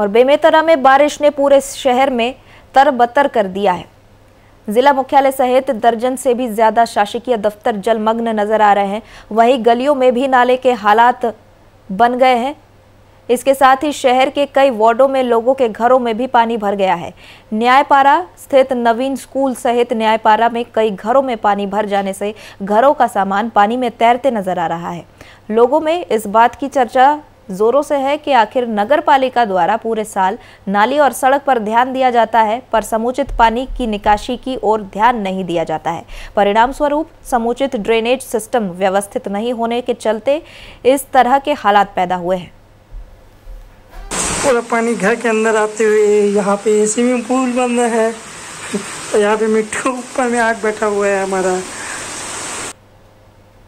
और बेमेतरा में बारिश ने पूरे शहर में तरबतर कर दिया है जिला मुख्यालय सहित दर्जन से भी ज्यादा शासकीय दफ्तर जलमग्न नजर आ रहे हैं वहीं गलियों में भी नाले के हालात बन गए हैं इसके साथ ही शहर के कई वार्डों में लोगों के घरों में भी पानी भर गया है न्यायपारा स्थित नवीन स्कूल सहित न्यायपारा में कई घरों में पानी भर जाने से घरों का सामान पानी में तैरते नजर आ रहा है लोगों में इस बात की चर्चा जोरों से है कि आखिर नगर पालिका द्वारा पूरे साल नाली और सड़क पर ध्यान दिया जाता है पर समुचित पानी की निकासी की ओर ध्यान नहीं दिया जाता है परिणाम स्वरूप समुचित ड्रेनेज सिस्टम व्यवस्थित नहीं होने के चलते इस तरह के हालात पैदा हुए हैं पूरा पानी घर के अंदर आते हुए यहाँ पे स्विमिंग पूल बंद है तो यहाँ पे मिट्टी ऊपर में आग बैठा हुआ है हमारा